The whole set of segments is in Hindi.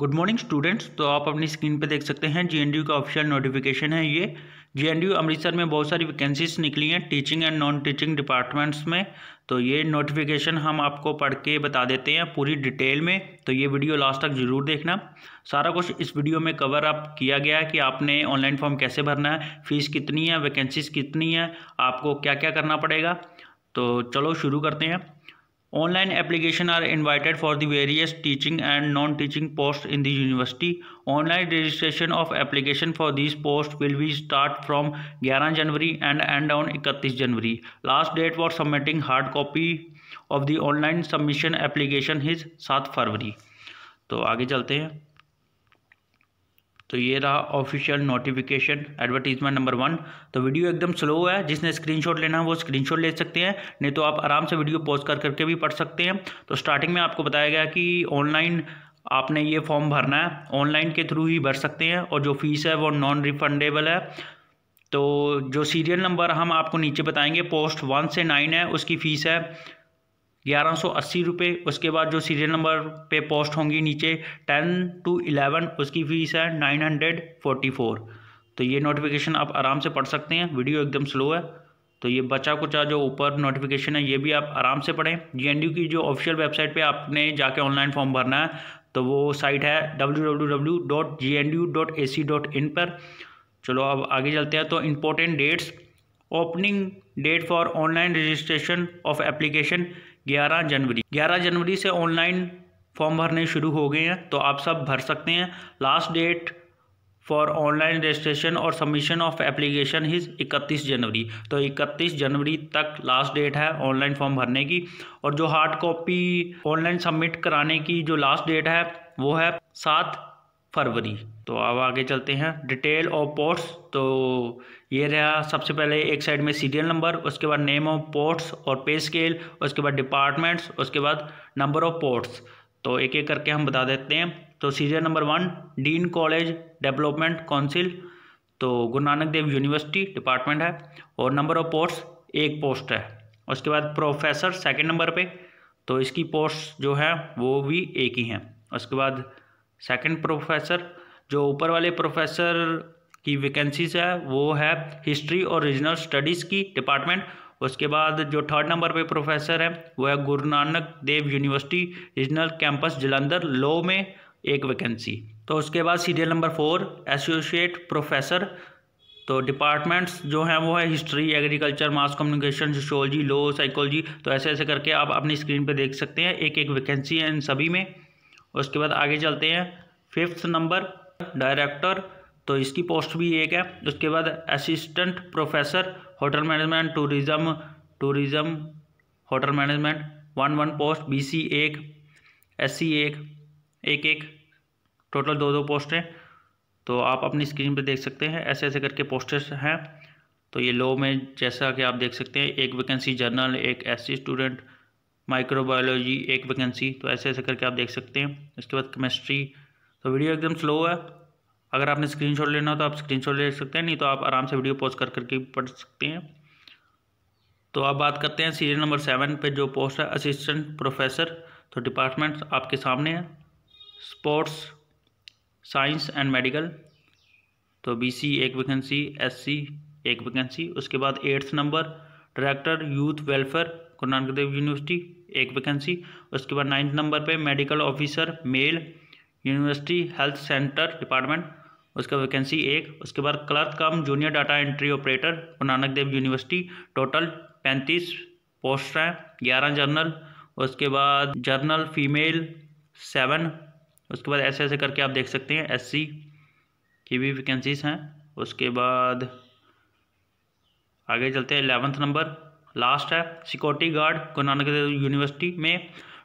गुड मॉर्निंग स्टूडेंट्स तो आप अपनी स्क्रीन पर देख सकते हैं जीएनडीयू का ऑफिशियल नोटिफिकेशन है ये जीएनडीयू अमृतसर में बहुत सारी वैकेंसीज निकली हैं teaching and non teaching departments में तो ये नोटिफिकेशन हम आपको पढ़ के बता देते हैं पूरी डिटेल में तो ये वीडियो लास्ट तक जरूर देखना सारा कुछ इस वीडियो में कवर अप किया गया है कि आपने ऑनलाइन फॉर्म कैसे भरना है फीस कितनी है वैकेंसीज कितनी है आपको क्या क्या करना पड़ेगा तो चलो शुरू करते हैं online application are invited for the various teaching and non teaching post in the university online registration of application for this post will be start from ग्यारह जनवरी एंड एंड ऑन इकतीस जनवरी last date for submitting hard copy of the online submission application is सात फरवरी तो आगे चलते हैं तो ये रहा official notification advertisement number one तो वीडियो एकदम स्लो है जिसने स्क्रीनशॉट लेना है वो स्क्रीनशॉट ले सकते हैं नहीं तो आप आराम से वीडियो पॉज कर करके भी पढ़ सकते हैं तो स्टार्टिंग में आपको बताया गया कि ऑनलाइन आपने ये फॉर्म भरना है ऑनलाइन के थ्रू ही भर सकते हैं और जो फीस है वो नॉन रिफंडेबल है तो जो सीरियल नंबर हम आपको नीचे बताएंगे पोस्ट वन से नाइन है उसकी फ़ीस है ग्यारह सौ अस्सी रुपये उसके बाद जो सीरियल नंबर पे पोस्ट होंगी नीचे टेन टू इलेवन उसकी फ़ीस है नाइन हंड्रेड फोर्टी फोर तो ये नोटिफिकेशन आप आराम से पढ़ सकते हैं वीडियो एकदम स्लो है तो ये बचा कुचा जो ऊपर नोटिफिकेशन है ये भी आप आराम से पढ़ें जी की जो ऑफिशियल वेबसाइट पे आपने जाके ऑनलाइन फॉर्म भरना है तो वो साइट है डब्ल्यू पर चलो अब आगे चलते हैं तो important dates opening date for online registration of application ग्यारह जनवरी ग्यारह जनवरी से ऑनलाइन फॉर्म भरने शुरू हो गए हैं तो आप सब भर सकते हैं last date for online registration और सबमिशन ऑफ एप्लीकेशन हिज 31 जनवरी तो 31 जनवरी तक लास्ट डेट है ऑनलाइन फॉर्म भरने की और जो हार्ड कॉपी ऑनलाइन सबमिट कराने की जो लास्ट डेट है वो है सात फरवरी तो अब आगे चलते हैं डिटेल ऑफ पोर्ट्स तो ये रहा सबसे पहले एक साइड में सीरियल नंबर उसके बाद नेम ऑफ पोर्ट्स और पे स्केल उसके बाद डिपार्टमेंट्स उसके बाद नंबर ऑफ पोर्ट्स तो एक एक करके हम बता देते हैं तो serial number one dean college development council तो गुरु नानक देव यूनिवर्सिटी डिपार्टमेंट है और नंबर ऑफ पोस्ट एक पोस्ट है उसके बाद प्रोफेसर सेकंड नंबर पे तो इसकी पोस्ट जो है वो भी एक ही हैं उसके बाद सेकंड प्रोफेसर जो ऊपर वाले प्रोफेसर की वैकेंसीज है वो है हिस्ट्री और रीजनल स्टडीज़ की डिपार्टमेंट उसके बाद जो थर्ड नंबर पे प्रोफेसर है वो है Guru Nanak Dev university regional campus Jalandhar law में एक वैकेंसी तो उसके बाद serial number four associate professor तो डिपार्टमेंट्स जो हैं वो है history agriculture mass communication sociology law psychology तो ऐसे ऐसे करके आप अपनी स्क्रीन पे देख सकते हैं एक एक वैकेंसी है इन सभी में उसके बाद आगे चलते हैं फिफ्थ नंबर डायरेक्टर तो इसकी पोस्ट भी एक है उसके बाद assistant professor hotel management tourism tourism hotel management one one post BC एक सी एक एक एक टोटल दो दो पोस्ट हैं तो आप अपनी स्क्रीन पर देख सकते हैं ऐसे ऐसे करके पोस्टर्स हैं तो ये लो में जैसा कि आप देख सकते हैं एक वैकेंसी जर्नल एक सी स्टूडेंट माइक्रोबायोलॉजी एक वैकेंसी तो ऐसे ऐसे करके आप देख सकते हैं इसके बाद केमिस्ट्री तो वीडियो एकदम स्लो है अगर आपने स्क्रीनशॉट लेना हो तो आप स्क्रीनशॉट ले सकते हैं नहीं तो आप आराम से वीडियो पोस्ट कर करके पढ़ सकते हैं तो आप बात करते हैं सीरियल नंबर सेवन पे जो पोस्ट है असिस्टेंट प्रोफेसर तो डिपार्टमेंट्स आपके सामने है स्पोर्ट्स साइंस एंड मेडिकल तो बीसी एक वैकेंसी एससी एक वैकेंसी उसके बाद eighth number director youth welfare Guru Nanak Dev university एक वैकेंसी उसके बाद नाइन्थ नंबर पे medical officer male university health centre department उसका वैकेंसी एक उसके बाद clerk cum junior data entry operator Guru Nanak Dev university total पैंतीस पोस्ट हैं ग्यारह जर्नल उसके बाद जर्नल फीमेल सेवन उसके बाद ऐसे ऐसे करके आप देख सकते हैं एस की भी वैकेंसीज हैं उसके बाद आगे चलते हैं एलेवंथ नंबर लास्ट है security guard Guru Nanak Dev university में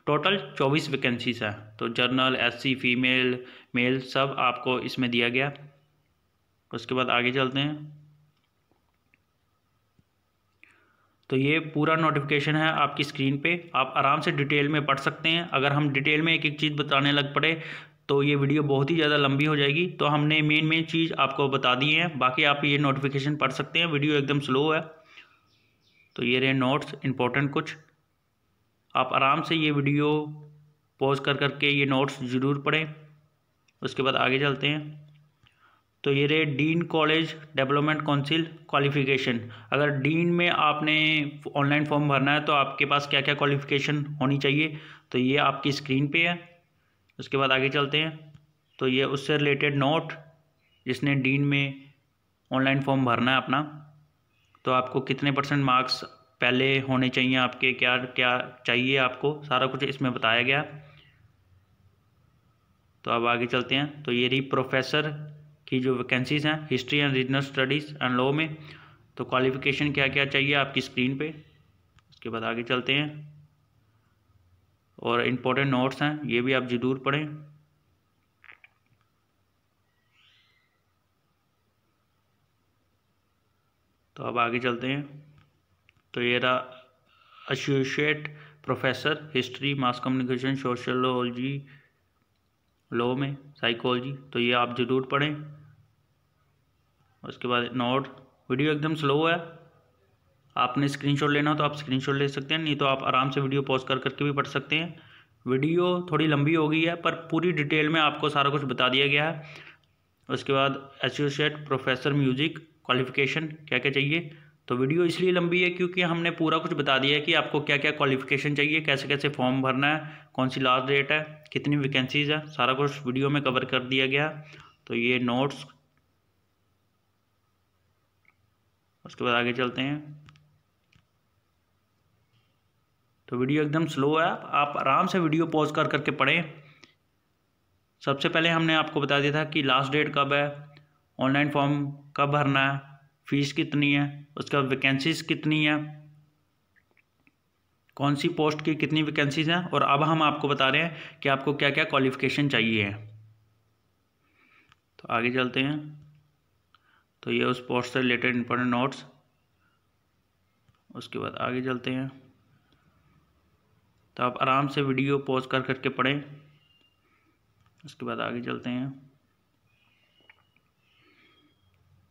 टोटल चौबीस वैकेंसीज है तो जर्नल एससी फीमेल मेल सब आपको इसमें दिया गया उसके बाद आगे चलते हैं तो ये पूरा नोटिफिकेशन है आपकी स्क्रीन पे आप आराम से डिटेल में पढ़ सकते हैं अगर हम डिटेल में एक एक चीज़ बताने लग पड़े तो ये वीडियो बहुत ही ज़्यादा लंबी हो जाएगी तो हमने मेन मेन चीज़ आपको बता दी है बाकी आप ये नोटिफिकेशन पढ़ सकते हैं वीडियो एकदम स्लो है तो ये रहे नोट्स इंपॉर्टेंट कुछ आप आराम से ये वीडियो पॉज कर करके ये नोट्स ज़रूर पढ़ें उसके बाद आगे चलते हैं तो ये रहे dean college development council qualification अगर डीन में आपने ऑनलाइन फॉर्म भरना है तो आपके पास क्या क्या क्वालिफ़िकेशन होनी चाहिए तो ये आपकी स्क्रीन पे है उसके बाद आगे चलते हैं तो ये उससे रिलेटेड नोट जिसने डीन में ऑनलाइन फॉर्म भरना है अपना तो आपको कितने परसेंट मार्क्स पहले होने चाहिए आपके क्या क्या चाहिए आपको सारा कुछ इसमें बताया गया तो अब आगे चलते हैं तो ये रही प्रोफेसर की जो वैकेंसीज़ हैं history and regional studies and law में तो क्वालिफिकेशन क्या क्या चाहिए आपकी स्क्रीन पे उसके बाद आगे चलते हैं और इम्पोर्टेंट नोट्स हैं ये भी आप ज़रूर पढ़ें तो अब आगे चलते हैं तो ये रहा associate professor history mass communication sociology law में साइकोलॉजी तो ये आप ज़रूर पढ़ें उसके बाद नोट वीडियो एकदम स्लो है आपने स्क्रीनशॉट लेना हो तो आप स्क्रीनशॉट ले सकते हैं नहीं तो आप आराम से वीडियो पॉज कर करके भी पढ़ सकते हैं वीडियो थोड़ी लंबी हो गई है पर पूरी डिटेल में आपको सारा कुछ बता दिया गया है उसके बाद एसोसिएट प्रोफेसर म्यूज़िक क्वालिफिकेशन क्या क्या चाहिए तो वीडियो इसलिए लंबी है क्योंकि हमने पूरा कुछ बता दिया है कि आपको क्या क्या क्वालिफिकेशन चाहिए कैसे कैसे फॉर्म भरना है कौन सी लास्ट डेट है कितनी वैकेंसीज है सारा कुछ वीडियो में कवर कर दिया गया तो ये नोट्स उसके बाद आगे चलते हैं तो वीडियो एकदम स्लो है आप आराम से वीडियो पॉज कर करके पढ़ें सबसे पहले हमने आपको बता दिया था कि लास्ट डेट कब है ऑनलाइन फॉर्म कब भरना है फीस कितनी है उसका वैकेंसीज कितनी है कौन सी पोस्ट की कितनी वैकेंसीज हैं और अब हम आपको बता रहे हैं कि आपको क्या क्या क्वालिफिकेशन चाहिए है तो आगे चलते हैं तो ये उस पोस्ट से रिलेटेड इंपॉर्टेंट नोट्स उसके बाद आगे चलते हैं तो आप आराम से वीडियो पॉज कर करके पढ़ें उसके बाद आगे चलते हैं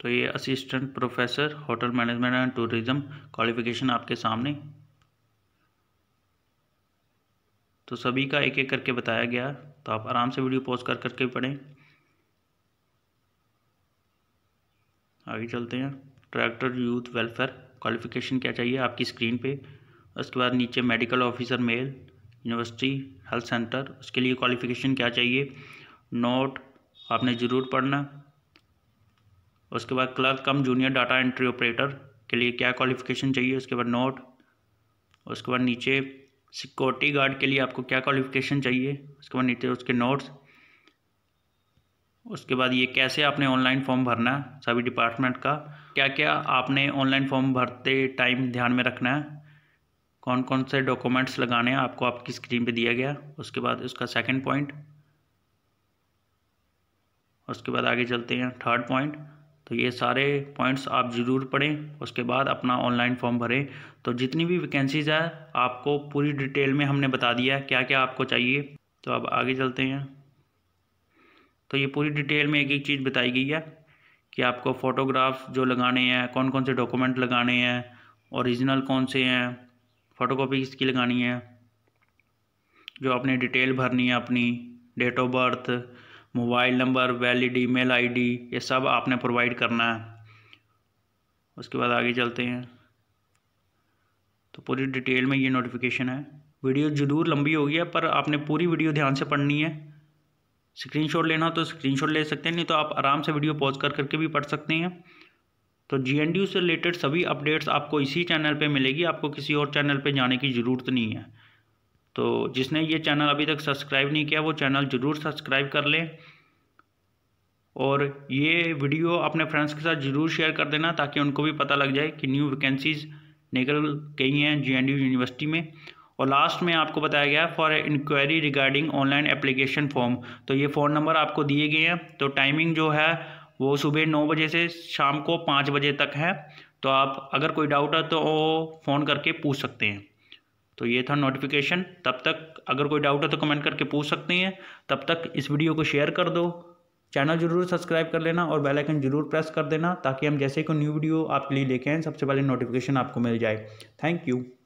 तो ये assistant professor hotel management and tourism qualification आपके सामने तो सभी का एक एक करके बताया गया तो आप आराम से वीडियो पॉज कर करके पढ़ें आगे चलते हैं ट्रैक्टर यूथ वेलफेयर क्वालिफिकेशन क्या चाहिए आपकी स्क्रीन पे उसके बाद नीचे medical officer male university health centre उसके लिए क्वालिफिकेशन क्या चाहिए नोट आपने ज़रूर पढ़ना उसके बाद clerk cum junior data entry operator के लिए क्या क्वालिफिकेशन चाहिए उसके बाद नोट उसके बाद नीचे सिक्योरिटी गार्ड के लिए आपको क्या क्वालिफिकेशन चाहिए उसके बाद नीचे उसके नोट्स उसके बाद ये कैसे आपने ऑनलाइन फॉर्म भरना है सभी डिपार्टमेंट का क्या क्या आपने ऑनलाइन फॉर्म भरते टाइम ध्यान में रखना है कौन कौन से डॉक्यूमेंट्स लगाने हैं आपको आपकी स्क्रीन पे दिया गया उसके बाद उसका सेकंड पॉइंट उसके बाद आगे चलते हैं थर्ड पॉइंट तो ये सारे पॉइंट्स आप ज़रूर पढ़ें उसके बाद अपना ऑनलाइन फॉर्म भरें तो जितनी भी वैकेंसीज़ है आपको पूरी डिटेल में हमने बता दिया है क्या क्या आपको चाहिए तो अब आगे चलते हैं तो ये पूरी डिटेल में एक एक चीज़ बताई गई है कि आपको फ़ोटोग्राफ जो लगाने हैं कौन कौन से डॉक्यूमेंट लगाने हैं औरिजिनल कौन से हैं फ़ोटो कॉपी किसकी लगानी है जो आपने डिटेल भरनी है अपनी date of birth mobile number valid email ID ये सब आपने प्रोवाइड करना है उसके बाद आगे चलते हैं तो पूरी डिटेल में ये नोटिफिकेशन है वीडियो जरूर लंबी होगी है पर आपने पूरी वीडियो ध्यान से पढ़नी है स्क्रीनशॉट लेना हो तो स्क्रीनशॉट ले सकते हैं नहीं तो आप आराम से वीडियो पॉज कर करके भी पढ़ सकते हैं तो जी से रिलेटेड सभी अपडेट्स आपको इसी चैनल पे मिलेगी आपको किसी और चैनल पे जाने की ज़रूरत नहीं है तो जिसने ये चैनल अभी तक सब्सक्राइब नहीं किया वो चैनल ज़रूर सब्सक्राइब कर लें और ये वीडियो अपने फ्रेंड्स के साथ ज़रूर शेयर कर देना ताकि उनको भी पता लग जाए कि न्यू वैकेंसीज़ निकल गई हैं जी यूनिवर्सिटी में और लास्ट में आपको बताया गया for enquiry regarding online application form तो ये फ़ोन नंबर आपको दिए गए हैं तो टाइमिंग जो है वो सुबह नौ बजे से शाम को पाँच बजे तक है तो आप अगर कोई डाउट है तो फ़ोन करके पूछ सकते हैं तो ये था नोटिफिकेशन तब तक अगर कोई डाउट है तो कमेंट करके पूछ सकते हैं तब तक इस वीडियो को शेयर कर दो चैनल जरूर सब्सक्राइब कर लेना और बेल आइकन जरूर प्रेस कर देना ताकि हम जैसे कोई न्यू वीडियो आपके लिए लेके आएँ सबसे पहले नोटिफिकेशन आपको मिल जाए थैंक यू